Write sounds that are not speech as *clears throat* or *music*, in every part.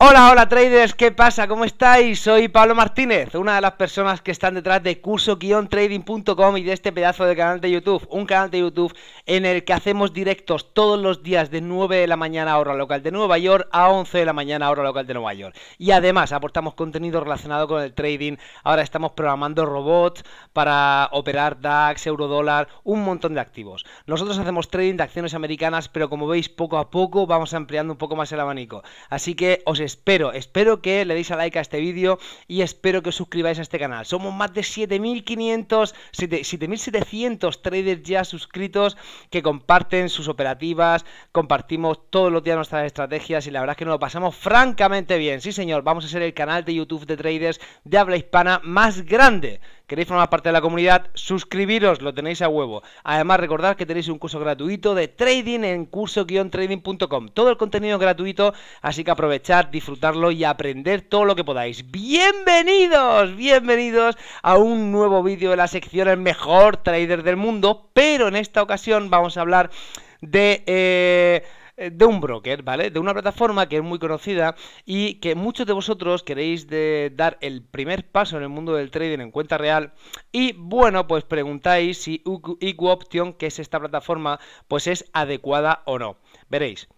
Hola, hola traders, ¿qué pasa? ¿Cómo estáis? Soy Pablo Martínez, una de las personas que están detrás de curso-trading.com y de este pedazo de canal de YouTube, un canal de YouTube en el que hacemos directos todos los días de 9 de la mañana hora local de Nueva York a 11 de la mañana hora local de Nueva York. Y además aportamos contenido relacionado con el trading. Ahora estamos programando robots para operar DAX, eurodólar, un montón de activos. Nosotros hacemos trading de acciones americanas, pero como veis poco a poco vamos ampliando un poco más el abanico. Así que os espero, espero que le deis a like a este vídeo y espero que os suscribáis a este canal. Somos más de 7.500, 7.700 traders ya suscritos que comparten sus operativas, compartimos todos los días nuestras estrategias y la verdad es que nos lo pasamos francamente bien. Sí señor, vamos a ser el canal de YouTube de traders de habla hispana más grande queréis formar parte de la comunidad, suscribiros, lo tenéis a huevo. Además, recordad que tenéis un curso gratuito de trading en curso-trading.com. Todo el contenido es gratuito, así que aprovechad, disfrutarlo y aprender todo lo que podáis. Bienvenidos, bienvenidos a un nuevo vídeo de la sección El mejor trader del mundo, pero en esta ocasión vamos a hablar de... Eh, eh, de un broker, ¿vale? De una plataforma que es muy conocida y que muchos de vosotros queréis de dar el primer paso en el mundo del trading en cuenta real y bueno, pues preguntáis si IQ que es esta plataforma, pues es adecuada o no. Veréis.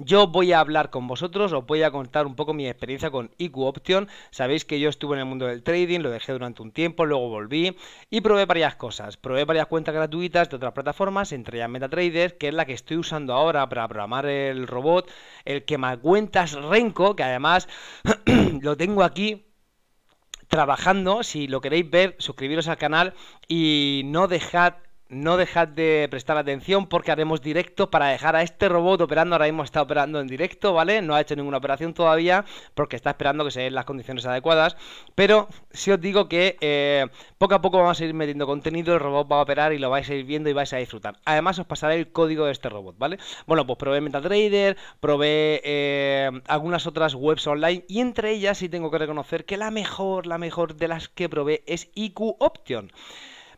Yo voy a hablar con vosotros, os voy a contar un poco mi experiencia con IQ Option. Sabéis que yo estuve en el mundo del trading, lo dejé durante un tiempo, luego volví y probé varias cosas. Probé varias cuentas gratuitas de otras plataformas, entre ellas MetaTrader, que es la que estoy usando ahora para programar el robot, el que más cuentas Renko, que además *clears throat* lo tengo aquí trabajando. Si lo queréis ver, suscribiros al canal y no dejad no dejad de prestar atención porque haremos directo para dejar a este robot operando. Ahora mismo está operando en directo, ¿vale? No ha hecho ninguna operación todavía porque está esperando que se den las condiciones adecuadas. Pero si os digo que eh, poco a poco vamos a ir metiendo contenido, el robot va a operar y lo vais a ir viendo y vais a disfrutar. Además os pasaré el código de este robot, ¿vale? Bueno, pues probé MetaTrader, probé eh, algunas otras webs online y entre ellas sí tengo que reconocer que la mejor, la mejor de las que probé es IQ Option.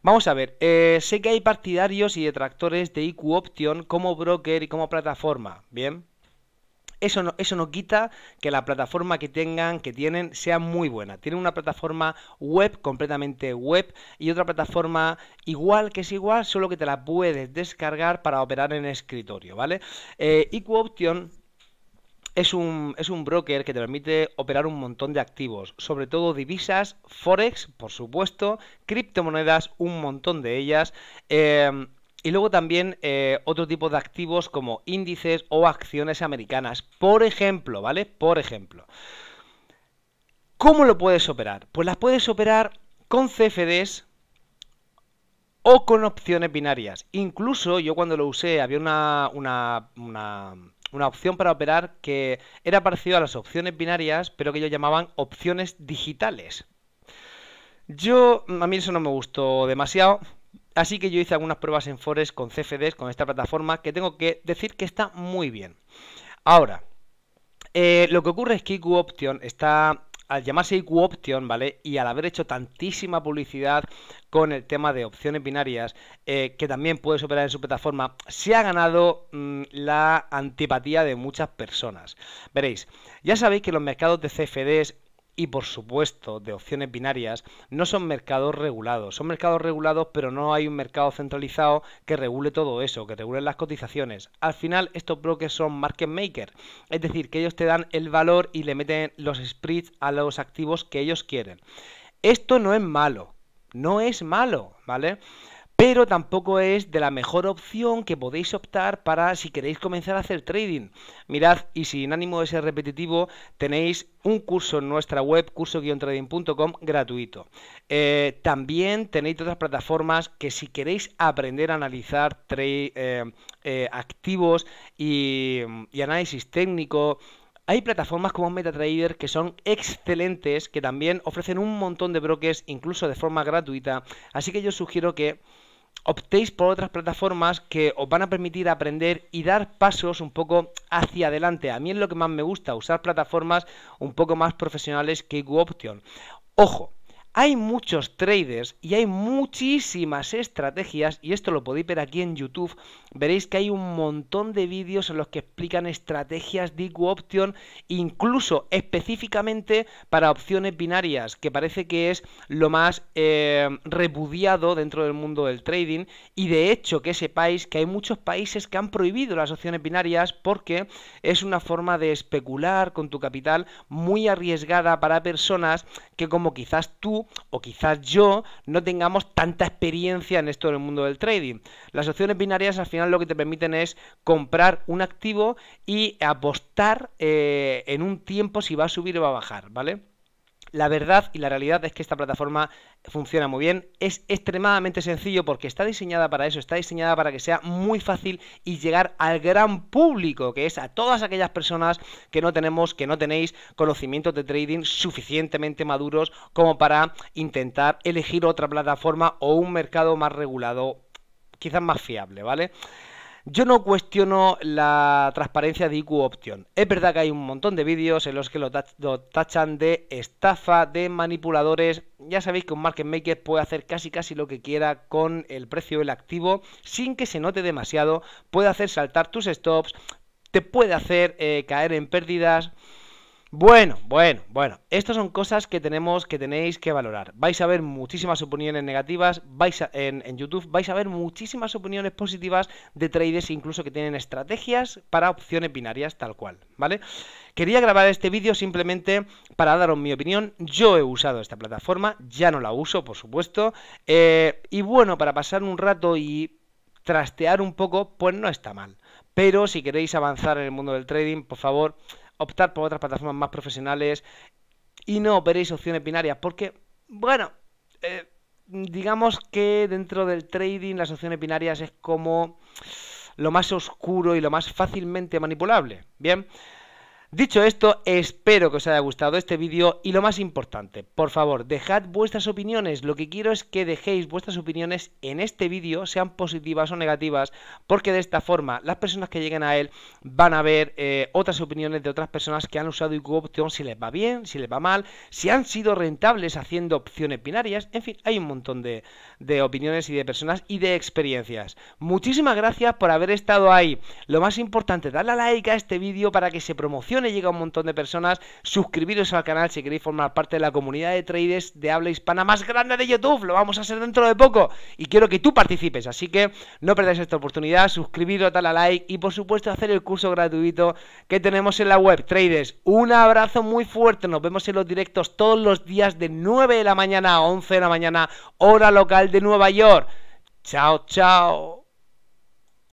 Vamos a ver, eh, sé que hay partidarios y detractores de IQ Option como broker y como plataforma, ¿bien? Eso no, eso no quita que la plataforma que tengan, que tienen, sea muy buena. Tienen una plataforma web, completamente web, y otra plataforma igual que es igual, solo que te la puedes descargar para operar en escritorio, ¿vale? Eh, IQ Option es un, broker que te permite operar un montón de activos, sobre todo divisas, forex, por supuesto, criptomonedas, un montón de ellas. Em, y luego también eh, otro tipo de activos como índices o acciones americanas. Por ejemplo, ¿vale? Por ejemplo. ¿Cómo lo puedes operar? Pues las puedes operar con CFDs, o con opciones binarias. Incluso yo cuando lo usé había una, una, una, una opción para operar que era parecido a las opciones binarias, pero que ellos llamaban opciones digitales. Yo, a mí eso no me gustó demasiado, así que yo hice algunas pruebas en Forex con CFDs, con esta plataforma, que tengo que decir que está muy bien. Ahora, eh, lo que ocurre es que IQ Option está al llamarse IQ Option, ¿vale? Y al haber hecho tantísima publicidad con el tema de opciones binarias, eh, que también puedes operar en su plataforma, se ha ganado mm, la antipatía de muchas personas. Veréis, ya sabéis que los mercados de CFDs y por supuesto de opciones binarias no son mercados regulados. Son mercados regulados pero no hay un mercado centralizado que regule todo eso, que regule las cotizaciones. Al final estos brokers son market makers, es decir, que ellos te dan el valor y le meten los spreads a los activos que ellos quieren. Esto no es malo, no es malo, ¿vale? pero tampoco es de la mejor opción que podéis optar para si queréis comenzar a hacer trading. Mirad, y sin ánimo de ser repetitivo, tenéis un curso en nuestra web, curso-trading.com, gratuito. Eh, también tenéis otras plataformas que si queréis aprender a analizar eh, eh, activos y, y análisis técnico, hay plataformas como MetaTrader que son excelentes, que también ofrecen un montón de brokers, incluso de forma gratuita. Así que yo sugiero que optéis por otras plataformas que os van a permitir aprender y dar pasos un poco hacia adelante. A mí es lo que más me gusta, usar plataformas un poco más profesionales que GoOption. Ojo, hay muchos traders y hay muchísimas estrategias, y esto lo podéis ver aquí en YouTube. Veréis que hay un montón de vídeos en los que explican estrategias de Option, incluso específicamente para opciones binarias, que parece que es lo más eh, repudiado dentro del mundo del trading. Y de hecho, que sepáis que hay muchos países que han prohibido las opciones binarias porque es una forma de especular con tu capital muy arriesgada para personas que, como quizás tú, o quizás yo no tengamos tanta experiencia en esto del mundo del trading. Las opciones binarias al final lo que te permiten es comprar un activo y apostar eh, en un tiempo si va a subir o va a bajar, ¿vale? La verdad y la realidad es que esta plataforma funciona muy bien, es extremadamente sencillo porque está diseñada para eso, está diseñada para que sea muy fácil y llegar al gran público, que es a todas aquellas personas que no tenemos, que no tenéis conocimientos de trading suficientemente maduros como para intentar elegir otra plataforma o un mercado más regulado, quizás más fiable, ¿vale? Yo no cuestiono la transparencia de IQ Option. Es verdad que hay un montón de vídeos en los que lo, tachan de estafa, de manipuladores. Ya sabéis que un market maker puede hacer casi casi lo que quiera con el precio del activo sin que se note demasiado. Puede hacer saltar tus stops, te puede hacer eh, caer en pérdidas. Bueno, bueno, bueno. Estas son cosas que tenemos, que tenéis que valorar. Vais a ver muchísimas opiniones negativas, vais en, YouTube vais a ver muchísimas opiniones positivas de traders, incluso que tienen estrategias para opciones binarias, tal cual, ¿vale? Quería grabar este vídeo simplemente para daros mi opinión. Yo he usado esta plataforma, ya no la uso, por supuesto. Eh, y bueno, para pasar un rato y trastear un poco, pues no está mal. Pero si queréis avanzar en el mundo del trading, por favor, optar por otras plataformas más profesionales y no operéis opciones binarias porque, bueno, eh, digamos que dentro del trading las opciones binarias es como lo más oscuro y lo más fácilmente manipulable. Bien, Dicho esto, espero que os haya gustado este vídeo y lo más importante, por favor, dejad vuestras opiniones. Lo que quiero es que dejéis vuestras opiniones en este vídeo, sean positivas o negativas, porque de esta forma las personas que lleguen a él van a ver eh, otras opiniones de otras personas que han usado IQ opción si les va bien, si les va mal, si han sido rentables haciendo opciones binarias, en fin, hay un montón de, de opiniones y de personas y de experiencias. Muchísimas gracias por haber estado ahí. Lo más importante, darle a like a este vídeo para que se promocione y llega un montón de personas. Suscribiros al canal si queréis formar parte de la comunidad de traders de habla hispana más grande de YouTube. Lo vamos a hacer dentro de poco y quiero que tú participes. Así que no perdáis esta oportunidad. Suscribiros, dale a like y por supuesto hacer el curso gratuito que tenemos en la web. Traders, un abrazo muy fuerte. Nos vemos en los directos todos los días de 9 de la mañana a 11 de la mañana, hora local de Nueva York. Chao, chao.